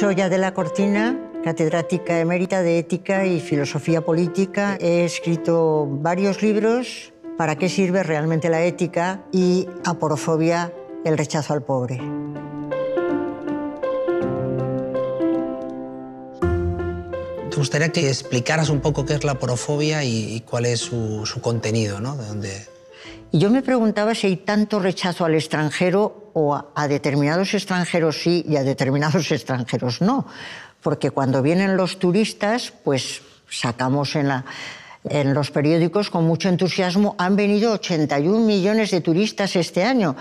Soy Adela Cortina, catedrática emérita de Ética y Filosofía Política. He escrito varios libros, ¿Para qué sirve realmente la ética? y Aporofobia, el rechazo al pobre. Te gustaría que explicaras un poco qué es la porofobia y, cuál es su, contenido, ¿no? De dónde y yo me preguntaba si hay tanto rechazo al extranjero o a, determinados extranjeros sí y a determinados extranjeros no. Porque cuando vienen los turistas, pues sacamos en la en los periódicos con mucho entusiasmo, han venido 81 millones de turistas este año.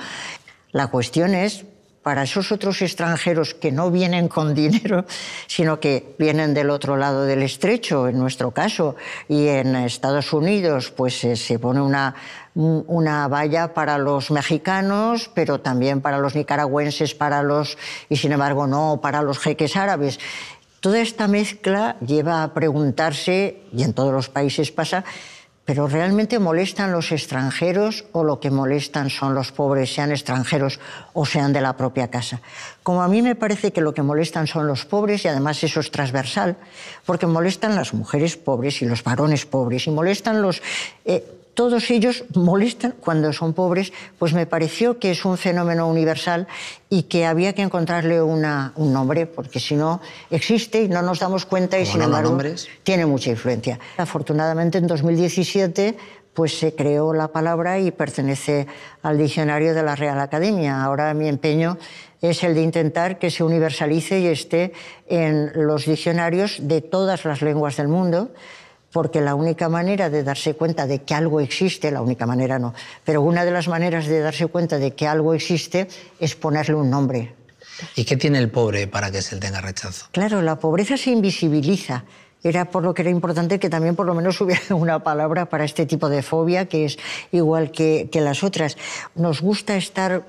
La cuestión es para esos otros extranjeros que no vienen con dinero, sino que vienen del otro lado del estrecho, en nuestro caso, y en Estados Unidos, pues eh, se pone una, una valla para los mexicanos, pero también para los nicaragüenses, para los, y sin embargo no, para los jeques árabes. Toda esta mezcla lleva a preguntarse, y en todos los países pasa, pero realmente molestan los extranjeros o lo que molestan son los pobres, sean extranjeros o sean de la propia casa. Como a mí me parece que lo que molestan son los pobres y además eso es transversal, porque molestan las mujeres pobres y los varones pobres y molestan los... Eh, todos ellos molestan cuando son pobres, pues me pareció que es un fenómeno universal y que había que encontrarle un nombre, porque si no existe y no nos damos cuenta y sin no embargo tiene mucha influencia. Afortunadamente en 2017 pues se creó la palabra y pertenece al diccionario de la Real Academia. Ahora mi empeño es el de intentar que se universalice y esté en los diccionarios de todas las lenguas del mundo porque la única manera de darse cuenta de que algo existe, la única manera no, pero una de las maneras de darse cuenta de que algo existe es ponerle un nombre. ¿Y qué tiene el pobre para que se le tenga rechazo? Claro, la pobreza se invisibiliza. Era por lo que era importante que también por lo menos hubiera una palabra para este tipo de fobia, que es igual que, que las otras. Nos gusta estar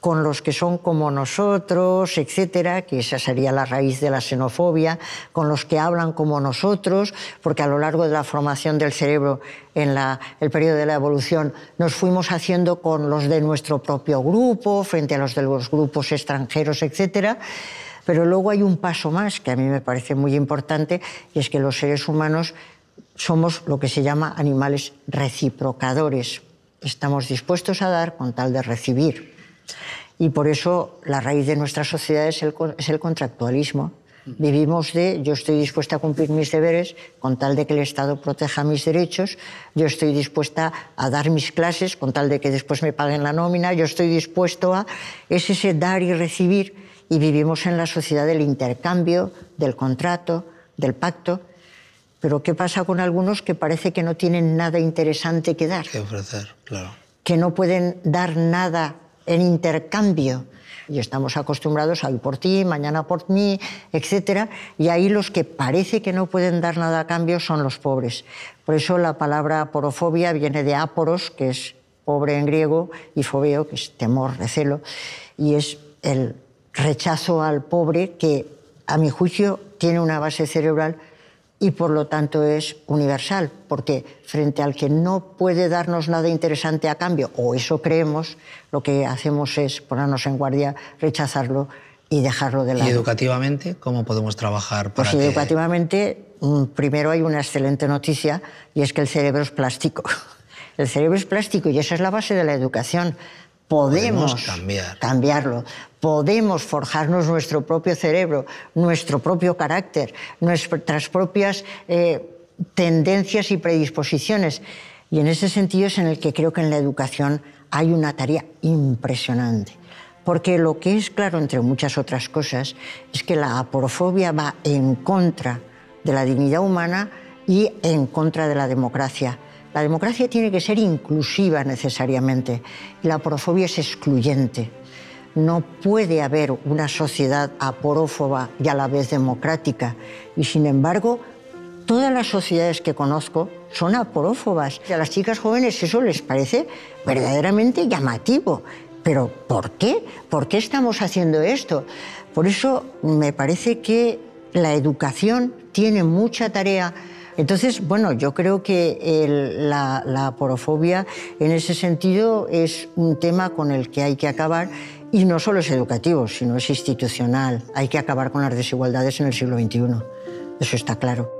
con los que son como nosotros, etcétera, que esa sería la raíz de la xenofobia, con los que hablan como nosotros, porque a lo largo de la formación del cerebro en el periodo de la evolución nos fuimos haciendo con los de nuestro propio grupo, frente a los de los grupos extranjeros, etcétera. Pero luego hay un paso más que a mí me parece muy importante y es que los seres humanos somos lo que se llama animales reciprocadores. Estamos dispuestos a dar con tal de recibir. Y por eso la raíz de nuestra sociedad es el, contractualismo. Vivimos de yo estoy dispuesta a cumplir mis deberes con tal de que el Estado proteja mis derechos, yo estoy dispuesta a dar mis clases con tal de que después me paguen la nómina, yo estoy dispuesto a... Es ese dar y recibir y vivimos en la sociedad del intercambio, del contrato, del pacto. Pero ¿qué pasa con algunos que parece que no tienen nada interesante que dar? Que ofrecer, claro. Que no pueden dar nada en intercambio. Y estamos acostumbrados a por ti, mañana por mí, etcétera, Y ahí los que parece que no pueden dar nada a cambio son los pobres. Por eso la palabra aporofobia viene de aporos, que es pobre en griego, y fobeo, que es temor, recelo, y es el rechazo al pobre que, a mi juicio, tiene una base cerebral y por lo tanto es universal, porque frente al que no puede darnos nada interesante a cambio, o eso creemos, lo que hacemos es ponernos en guardia, rechazarlo y dejarlo de lado. ¿Y educativamente cómo podemos trabajar pues para Pues educativamente, mm, primero hay una excelente noticia y es que el cerebro es plástico. El cerebro es plástico y esa es la base de la educación. Podemos, cambiarlo, podemos forjarnos nuestro propio cerebro, nuestro propio carácter, nuestras propias eh, tendencias y predisposiciones. Y en ese sentido es en el que creo que en la educación hay una tarea impresionante. Porque lo que es claro, entre muchas otras cosas, es que la aporofobia va en contra de la dignidad humana y en contra de la democracia. La democracia tiene que ser inclusiva necesariamente la aporofobia es excluyente. No puede haber una sociedad aporófoba y a la vez democrática. Y sin embargo, todas las sociedades que conozco son aporófobas. A las chicas jóvenes eso les parece verdaderamente llamativo. Pero ¿por qué? ¿Por qué estamos haciendo esto? Por eso me parece que la educación tiene mucha tarea entonces, bueno, yo creo que la, la porofobia en ese sentido es un tema con el que hay que acabar y no solo es educativo, sino es institucional. Hay que acabar con las desigualdades en el siglo XXI. Eso está claro.